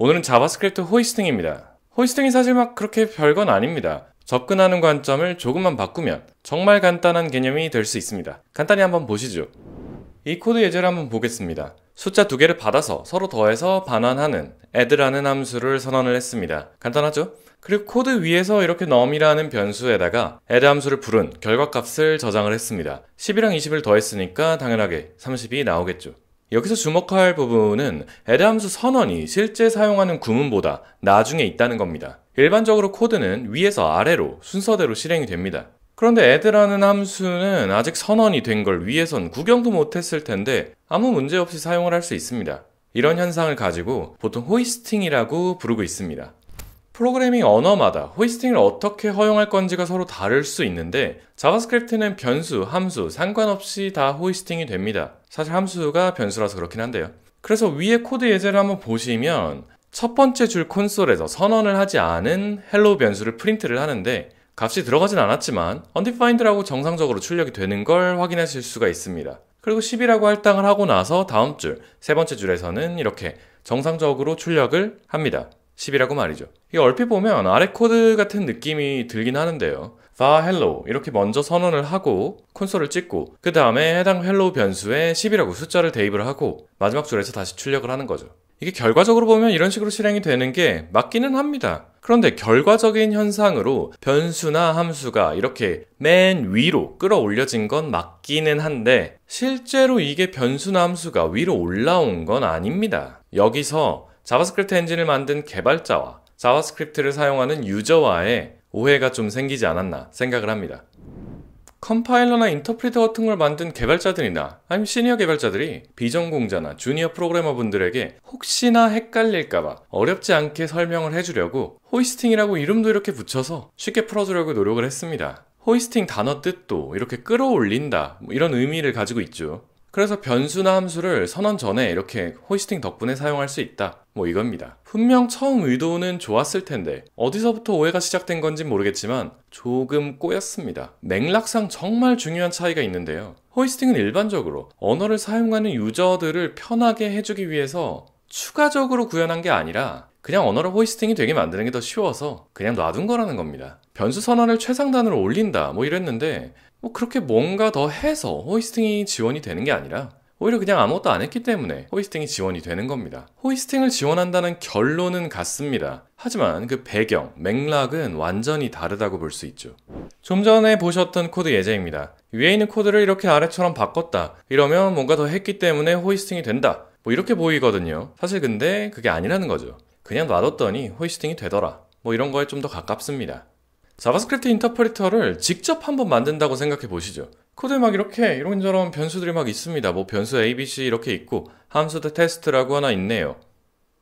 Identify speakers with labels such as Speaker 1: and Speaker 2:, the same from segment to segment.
Speaker 1: 오늘은 자바스크립트 호이스팅입니다. 호이스팅이 사실 막 그렇게 별건 아닙니다. 접근하는 관점을 조금만 바꾸면 정말 간단한 개념이 될 수 있습니다. 간단히 한번 보시죠. 이 코드 예제를 한번 보겠습니다. 숫자 두 개를 받아서 서로 더해서 반환하는 add라는 함수를 선언을 했습니다. 간단하죠? 그리고 코드 위에서 이렇게 num이라는 변수에다가 add 함수를 부른 결과값을 저장을 했습니다. 10이랑 20을 더했으니까 당연하게 30이 나오겠죠. 여기서 주목할 부분은 애담수 선언이 실제 사용하는 구문보다 나중에 있다는 겁니다. 일반적으로 코드는 위에서 아래로 순서대로 실행이 됩니다. 그런데 add라는 함수는 아직 선언이 된 걸 위에선 구경도 못했을 텐데 아무 문제 없이 사용을 할 수 있습니다. 이런 현상을 가지고 보통 호이스팅이라고 부르고 있습니다. 프로그래밍 언어마다 호이스팅을 어떻게 허용할 건지가 서로 다를 수 있는데 자바스크립트는 변수, 함수 상관없이 다 호이스팅이 됩니다. 사실 함수가 변수라서 그렇긴 한데요. 그래서 위에 코드 예제를 한번 보시면 첫 번째 줄 콘솔에서 선언을 하지 않은 hello 변수를 프린트를 하는데 값이 들어가진 않았지만 undefined라고 정상적으로 출력이 되는 걸 확인하실 수가 있습니다. 그리고 10이라고 할당을 하고 나서 다음 줄, 세 번째 줄에서는 이렇게 정상적으로 출력을 합니다. 10이라고 말이죠. 이 얼핏 보면 아래 코드 같은 느낌이 들긴 하는데요. 다 hello 이렇게 먼저 선언을 하고 콘솔을 찍고 그 다음에 해당 hello 변수에 10이라고 숫자를 대입을 하고 마지막 줄에서 다시 출력을 하는 거죠. 이게 결과적으로 보면 이런 식으로 실행이 되는 게 맞기는 합니다. 그런데 결과적인 현상으로 변수나 함수가 이렇게 맨 위로 끌어올려진 건 맞기는 한데 실제로 이게 변수나 함수가 위로 올라온 건 아닙니다. 여기서 자바스크립트 엔진을 만든 개발자와 자바스크립트를 사용하는 유저와의 오해가 좀 생기지 않았나 생각을 합니다. 컴파일러나 인터프리터 같은 걸 만든 개발자들이나 아니면 시니어 개발자들이 비전공자나 주니어 프로그래머 분들에게 혹시나 헷갈릴까봐 어렵지 않게 설명을 해주려고 호이스팅이라고 이름도 이렇게 붙여서 쉽게 풀어주려고 노력을 했습니다. 호이스팅 단어 뜻도 이렇게 끌어올린다 뭐 이런 의미를 가지고 있죠. 그래서 변수나 함수를 선언 전에 이렇게 호이스팅 덕분에 사용할 수 있다. 뭐 이겁니다. 분명 처음 의도는 좋았을 텐데 어디서부터 오해가 시작된 건지 모르겠지만 조금 꼬였습니다. 맥락상 정말 중요한 차이가 있는데요. 호이스팅은 일반적으로 언어를 사용하는 유저들을 편하게 해주기 위해서 추가적으로 구현한 게 아니라 그냥 언어를 호이스팅이 되게 만드는 게 더 쉬워서 그냥 놔둔 거라는 겁니다. 변수 선언을 최상단으로 올린다 뭐 이랬는데 뭐 그렇게 뭔가 더 해서 호이스팅이 지원이 되는 게 아니라 오히려 그냥 아무것도 안 했기 때문에 호이스팅이 지원이 되는 겁니다. 호이스팅을 지원한다는 결론은 같습니다. 하지만 그 배경, 맥락은 완전히 다르다고 볼 수 있죠. 좀 전에 보셨던 코드 예제입니다. 위에 있는 코드를 이렇게 아래처럼 바꿨다. 이러면 뭔가 더 했기 때문에 호이스팅이 된다. 뭐 이렇게 보이거든요. 사실 근데 그게 아니라는 거죠. 그냥 놔뒀더니 호이스팅이 되더라. 뭐 이런 거에 좀 더 가깝습니다. 자바스크립트 인터프리터를 직접 한번 만든다고 생각해 보시죠. 코드에 막 이렇게 이런저런 변수들이 막 있습니다. 뭐 변수 ABC 이렇게 있고 함수도 테스트라고 하나 있네요.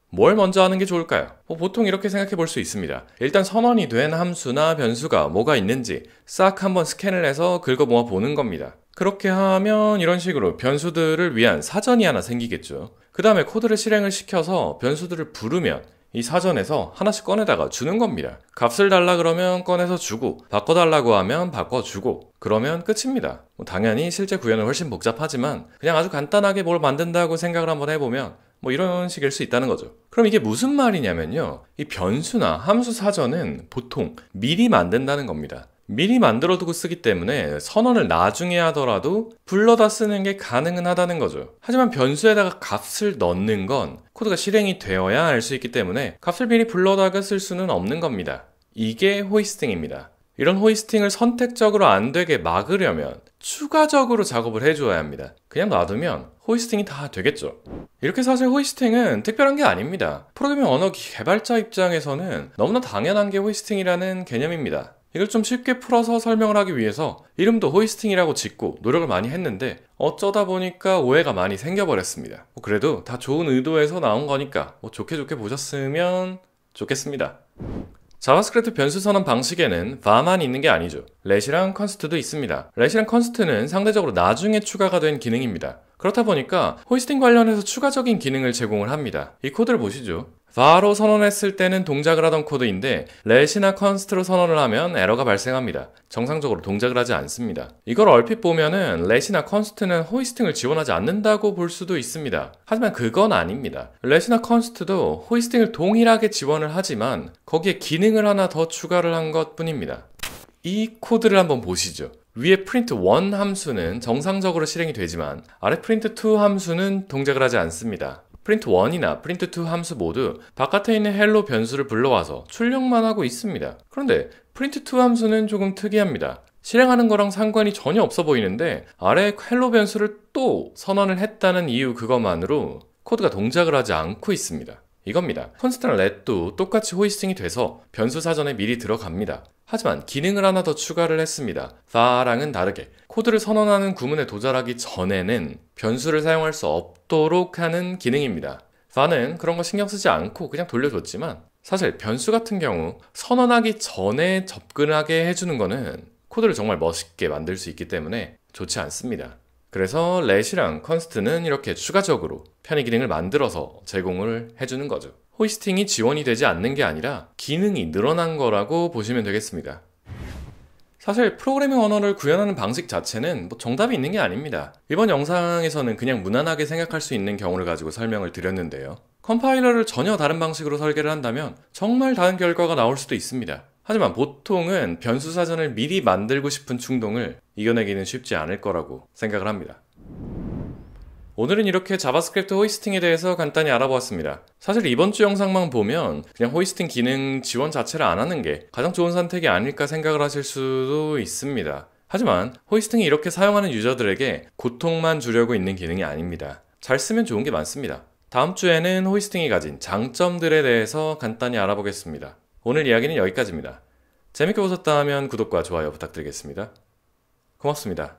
Speaker 1: 뭘 먼저 하는 게 좋을까요? 뭐 보통 이렇게 생각해 볼 수 있습니다. 일단 선언이 된 함수나 변수가 뭐가 있는지 싹 한번 스캔을 해서 긁어 모아 보는 겁니다. 그렇게 하면 이런 식으로 변수들을 위한 사전이 하나 생기겠죠. 그 다음에 코드를 실행을 시켜서 변수들을 부르면 이 사전에서 하나씩 꺼내다가 주는 겁니다. 값을 달라 그러면 꺼내서 주고, 바꿔달라고 하면 바꿔주고, 그러면 끝입니다. 뭐 당연히 실제 구현은 훨씬 복잡하지만, 그냥 아주 간단하게 뭘 만든다고 생각을 한번 해보면, 뭐 이런 식일 수 있다는 거죠. 그럼 이게 무슨 말이냐면요. 이 변수나 함수 사전은 보통 미리 만든다는 겁니다. 미리 만들어두고 쓰기 때문에 선언을 나중에 하더라도 불러다 쓰는 게 가능은 하다는 거죠. 하지만 변수에다가 값을 넣는 건 코드가 실행이 되어야 알 수 있기 때문에 값을 미리 불러다가 쓸 수는 없는 겁니다. 이게 호이스팅입니다. 이런 호이스팅을 선택적으로 안 되게 막으려면 추가적으로 작업을 해줘야 합니다. 그냥 놔두면 호이스팅이 다 되겠죠. 이렇게 사실 호이스팅은 특별한 게 아닙니다. 프로그래밍 언어 개발자 입장에서는 너무나 당연한 게 호이스팅이라는 개념입니다. 이걸 좀 쉽게 풀어서 설명을 하기 위해서 이름도 호이스팅이라고 짓고 노력을 많이 했는데 어쩌다 보니까 오해가 많이 생겨버렸습니다. 뭐 그래도 다 좋은 의도에서 나온 거니까 뭐 좋게 좋게 보셨으면 좋겠습니다. 자바스크립트 변수 선언 방식에는 바만 있는 게 아니죠. 렛이랑 컨스트도 있습니다. 렛이랑 컨스트는 상대적으로 나중에 추가가 된 기능입니다. 그렇다 보니까 호이스팅 관련해서 추가적인 기능을 제공을 합니다. 이 코드를 보시죠. 바로 선언했을 때는 동작을 하던 코드인데 렛이나 컨스트로 선언을 하면 에러가 발생합니다. 정상적으로 동작을 하지 않습니다. 이걸 얼핏 보면은 렛이나 컨스트는 호이스팅을 지원하지 않는다고 볼 수도 있습니다. 하지만 그건 아닙니다. 렛이나 컨스트도 호이스팅을 동일하게 지원을 하지만 거기에 기능을 하나 더 추가를 한 것뿐입니다. 이 코드를 한번 보시죠. 위에 프린트 1 함수는 정상적으로 실행이 되지만 아래 프린트 2 함수는 동작을 하지 않습니다. 프린트 1이나 프린트 2 함수 모두 바깥에 있는 헬로 변수를 불러와서 출력만 하고 있습니다. 그런데 프린트 2 함수는 조금 특이합니다. 실행하는 거랑 상관이 전혀 없어 보이는데 아래 헬로 변수를 또 선언을 했다는 이유 그것만으로 코드가 동작을 하지 않고 있습니다. 이겁니다. 컨스턴 렛도 똑같이 호이스팅이 돼서 변수 사전에 미리 들어갑니다. 하지만 기능을 하나 더 추가를 했습니다. 사랑은 다르게 코드를 선언하는 구문에 도달하기 전에는 변수를 사용할 수 없도록 하는 기능입니다. 사는 그런 거 신경 쓰지 않고 그냥 돌려줬지만 사실 변수 같은 경우 선언하기 전에 접근하게 해주는 거는 코드를 정말 멋있게 만들 수 있기 때문에 좋지 않습니다. 그래서 let이랑 const는 이렇게 추가적으로 편의 기능을 만들어서 제공을 해주는 거죠. 호이스팅이 지원이 되지 않는 게 아니라 기능이 늘어난 거라고 보시면 되겠습니다. 사실 프로그래밍 언어를 구현하는 방식 자체는 뭐 정답이 있는 게 아닙니다. 이번 영상에서는 그냥 무난하게 생각할 수 있는 경우를 가지고 설명을 드렸는데요. 컴파일러를 전혀 다른 방식으로 설계를 한다면 정말 다른 결과가 나올 수도 있습니다. 하지만 보통은 변수 사전을 미리 만들고 싶은 충동을 이겨내기는 쉽지 않을 거라고 생각을 합니다. 오늘은 이렇게 자바스크립트 호이스팅에 대해서 간단히 알아보았습니다. 사실 이번 주 영상만 보면 그냥 호이스팅 기능 지원 자체를 안 하는 게 가장 좋은 선택이 아닐까 생각을 하실 수도 있습니다. 하지만 호이스팅이 이렇게 사용하는 유저들에게 고통만 주려고 있는 기능이 아닙니다. 잘 쓰면 좋은 게 많습니다. 다음 주에는 호이스팅이 가진 장점들에 대해서 간단히 알아보겠습니다. 오늘 이야기는 여기까지입니다. 재밌게 보셨다면 구독과 좋아요 부탁드리겠습니다. 고맙습니다.